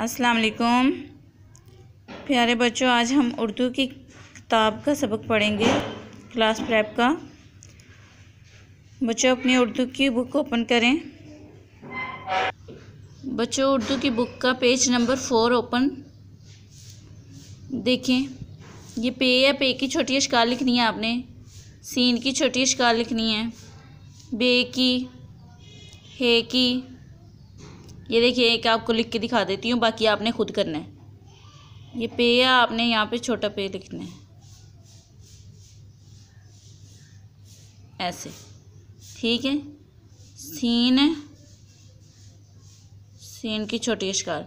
अस्सलाम वालेकुम प्यारे बच्चों आज हम उर्दू की किताब का सबक पढ़ेंगे क्लास प्रैप का बच्चों अपनी उर्दू की बुक ओपन करें बच्चों उर्दू की बुक का पेज नंबर फोर ओपन देखें ये पे या पे की छोटी अशकाल लिखनी है आपने सीन की छोटी अशकाल लिखनी है बे की हे की ये देखिए एक आपको लिख के दिखा देती हूँ बाकी आपने खुद करना है ये पे है आपने यहाँ पे छोटा पे लिखना है ऐसे ठीक है सीन है सीन की छोटी अशकार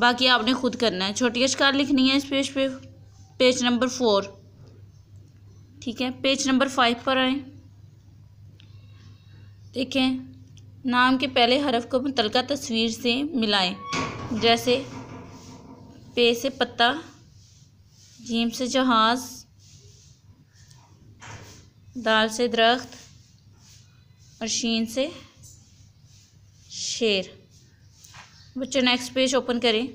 बाकी आपने खुद करना है छोटी अशकार लिखनी है इस पेज पे पेज नंबर फोर ठीक है पेज नंबर फाइव पर आए देखें नाम के पहले हरफ को मुतलका तस्वीर से मिलाएं जैसे पे से पत्ता जीम से जहाज़ दाल से दरख्त और शीन से शेर बच्चों नेक्स्ट पेज ओपन करें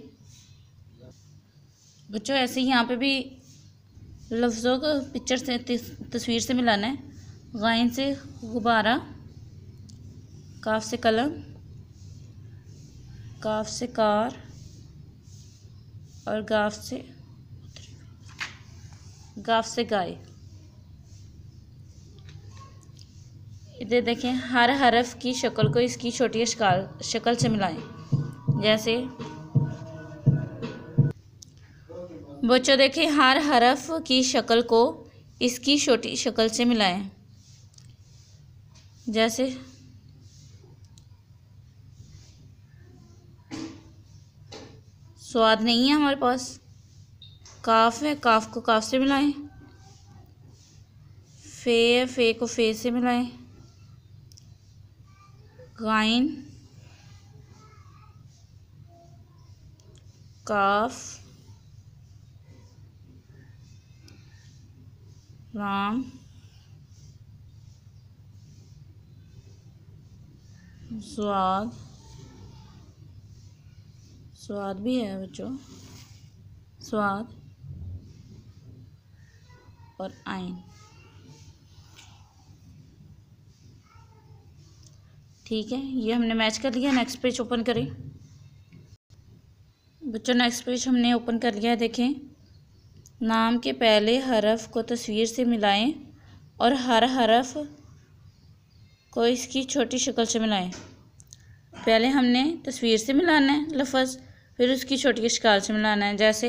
बच्चों ऐसे ही यहाँ पे भी लफ्ज़ों को पिक्चर से तस्वीर से मिलाना है गाइन से गुब्बारा काफ से कलम काफ से कार और गाफ से गाफ से गाय इधर देखें हर हरफ की शक्ल को इसकी छोटी शकाल शक्ल से मिलाएं जैसे बच्चों देखें हर हरफ की शक्ल को इसकी छोटी शक्ल से मिलाएं जैसे स्वाद नहीं है हमारे पास काफ है काफ को काफ से मिलाएं फे है फे को फे से मिलाएं गाइन काफ राम स्वाद स्वाद भी है बच्चों स्वाद और आयन ठीक है ये हमने मैच कर लिया नेक्स्ट पेज ओपन करें बच्चों नेक्स्ट पेज हमने ओपन कर लिया है देखें नाम के पहले हरफ को तस्वीर से मिलाएं और हर हरफ को इसकी छोटी शक्ल से मिलाएं पहले हमने तस्वीर से मिलाना है लफज फिर उसकी छोटी शिकार से मिलाना है जैसे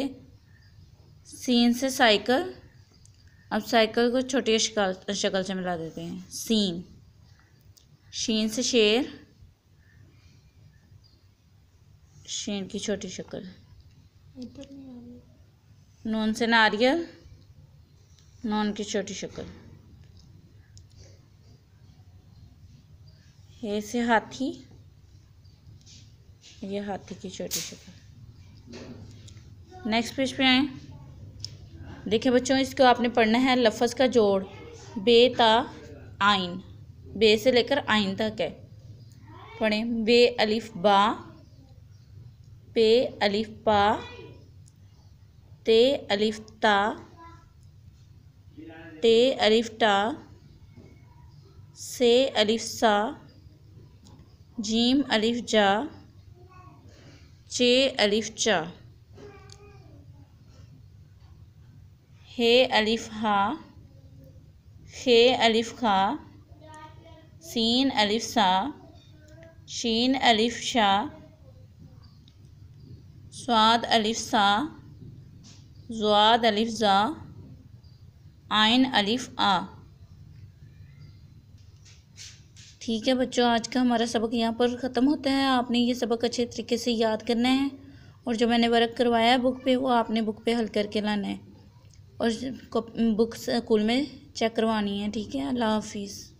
सीन से साइकिल अब साइकिल को छोटी शिकार शक्ल से मिला देते हैं सीन शीन से शेर शेर की छोटी शक्ल नून से नारियल नून की छोटी शक्ल हे से हाथी ये हाथी की छोटी शक्ल नेक्स्ट पेज पे आए देखिए बच्चों इसको आपने पढ़ना है लफज का जोड़ बेता आइन बे से लेकर आइन तक है पढ़ें बे अलिफ बा पे अलिफ पा ते अलिफ ता ते अलिफ टा से अलिफ सा जीम अलिफ जा चे अलिफ चा हे अलिफ हा खे अलिफ खा सीन अलिफ सा शीन अलिफ शा स्वाद अलिफ सा जुआद अलिफ ज़ा आइन अलिफ आ ठीक है बच्चों आज का हमारा सबक यहाँ पर ख़त्म होता है आपने ये सबक अच्छे तरीके से याद करना है और जो मैंने वर्क करवाया है बुक पे वो आपने बुक पे हल करके लाना है और बुक स्कूल में चेक करवानी है ठीक है अल्लाह हाफिज़